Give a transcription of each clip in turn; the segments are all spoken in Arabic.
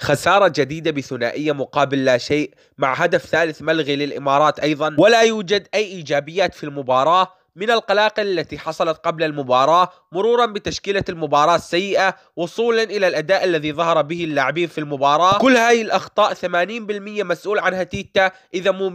خسارة جديدة بثنائية مقابل لا شيء مع هدف ثالث ملغي للإمارات أيضا ولا يوجد أي إيجابيات في المباراة من القلاقل التي حصلت قبل المباراة مرورا بتشكيلة المباراة السيئة وصولا إلى الأداء الذي ظهر به اللاعبين في المباراة كل هاي الأخطاء 80% مسؤول عنها تيتا إذا مو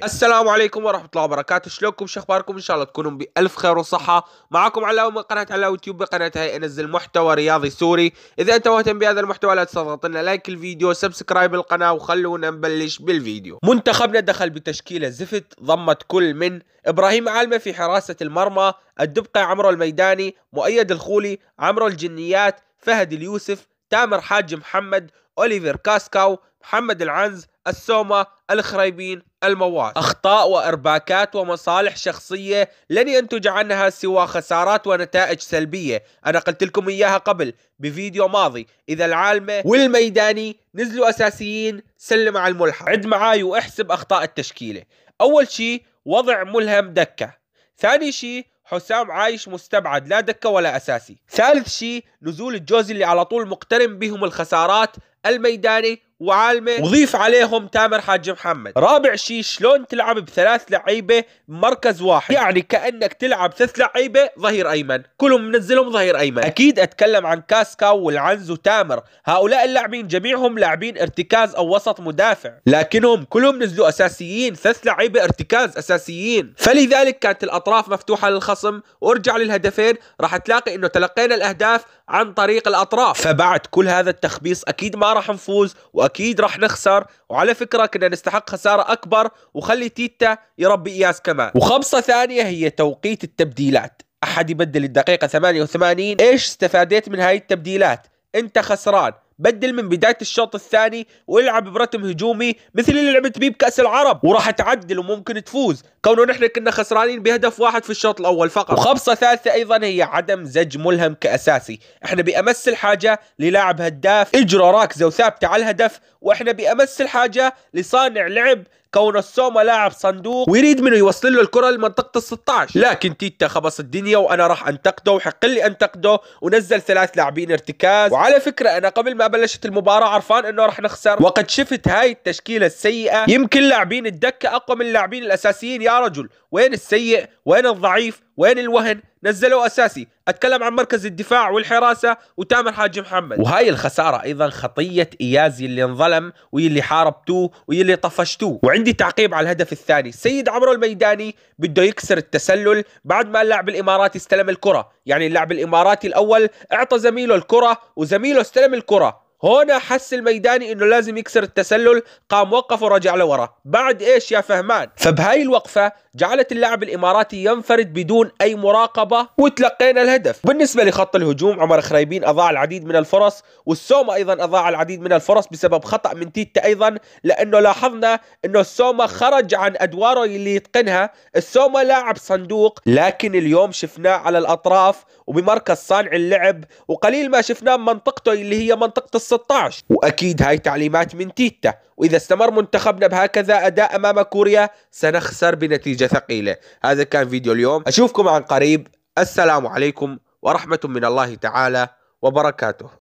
100% السلام عليكم ورحمة الله وبركاته شلونكم شو أخباركم إن شاء الله تكونوا بألف خير وصحة معكم علاء من قناة علاء يوتيوب بقناتها أنزل محتوى رياضي سوري إذا أنت مهتم بهذا المحتوى لا تنسى تضغط لنا لايك الفيديو سبسكرايب القناة وخلونا نبلش بالفيديو منتخبنا دخل بتشكيلة زفت ضمت كل من إبراهيم عالمة في حراسة حراسة المرمى الدبقة عمرو الميداني مؤيد الخولي عمرو الجنيات فهد اليوسف تامر حاج محمد أوليفر كاسكاو محمد العنز السومة الخريبين المواد أخطاء وإرباكات ومصالح شخصية لن ينتج عنها سوى خسارات ونتائج سلبية أنا قلت لكم إياها قبل بفيديو ماضي إذا العالمة والميداني نزلوا أساسيين سلم على الملحق عد معاي وأحسب أخطاء التشكيلة أول شيء وضع ملهم دكة ثاني شيء حسام عايش مستبعد لا دكة ولا أساسي ثالث شيء نزول الجوزي اللي على طول مقترن بهم الخسارات الميداني وعالمه وضيف عليهم تامر حاج محمد رابع شيء شلون تلعب بثلاث لعيبه مركز واحد يعني كانك تلعب ثلاث لعيبه ظهير ايمن كلهم منزلهم ظهير ايمن اكيد اتكلم عن كاسكا والعنز وتامر هؤلاء اللاعبين جميعهم لاعبين ارتكاز او وسط مدافع لكنهم كلهم نزلوا اساسيين ثلاث لعيبه ارتكاز اساسيين فلذلك كانت الاطراف مفتوحه للخصم وارجع للهدفين راح تلاقي انه تلقينا الاهداف عن طريق الاطراف فبعد كل هذا التخبيص اكيد ما راح نفوز واكيد راح نخسر وعلى فكره كنا نستحق خساره اكبر وخلي تيتا يربي اياس كمان وخبصه ثانيه هي توقيت التبديلات احد يبدل الدقيقه 88 ايش استفادت من هاي التبديلات انت خسران بدل من بدايه الشوط الثاني والعب برتم هجومي مثل اللي لعبت بيه بكاس العرب وراح تعدل وممكن تفوز كونه نحن كنا خسرانين بهدف واحد في الشوط الاول فقط وخبصه ثالثه ايضا هي عدم زج ملهم كاساسي احنا بامس الحاجه للاعب هداف اجره راكزه وثابته على الهدف واحنا بامس الحاجه لصانع لعب كون السوما لاعب صندوق ويريد منه يوصل له الكرة لمنطقة ال 16 لكن تيتا خبص الدنيا وانا راح انتقده وحق لي انتقده ونزل ثلاث لاعبين ارتكاز وعلى فكرة انا قبل ما بلشت المباراة عرفان انه راح نخسر وقد شفت هاي التشكيلة السيئة يمكن لاعبين الدكة اقوى من اللاعبين الاساسيين يا رجل وين السيء وين الضعيف وين الوهن نزلوا اساسي اتكلم عن مركز الدفاع والحراسه وتامر حاج محمد وهاي الخساره ايضا خطيه اياز اللي انظلم واللي حاربتوه واللي طفشتوه وعندي تعقيب على الهدف الثاني سيد عمرو الميداني بده يكسر التسلل بعد ما اللاعب الاماراتي استلم الكره يعني اللاعب الاماراتي الاول اعطى زميله الكره وزميله استلم الكره هنا حس الميداني انه لازم يكسر التسلل قام وقف ورجع لورا بعد ايش يا فهمان فبهاي الوقفة جعلت اللاعب الاماراتي ينفرد بدون اي مراقبة وتلقينا الهدف بالنسبة لخط الهجوم عمر خريبين اضاع العديد من الفرص والسوما ايضا اضاع العديد من الفرص بسبب خطأ من تيتا ايضا لانه لاحظنا انه السوما خرج عن ادواره اللي يتقنها السوما لاعب صندوق لكن اليوم شفناه على الاطراف وبمركز صانع اللعب وقليل ما شفناه منطقته اللي هي منطقة الص 16 وأكيد هاي تعليمات من تيتا وإذا استمر منتخبنا بهكذا أداء أمام كوريا سنخسر بنتيجة ثقيلة هذا كان فيديو اليوم أشوفكم عن قريب السلام عليكم ورحمة من الله تعالى وبركاته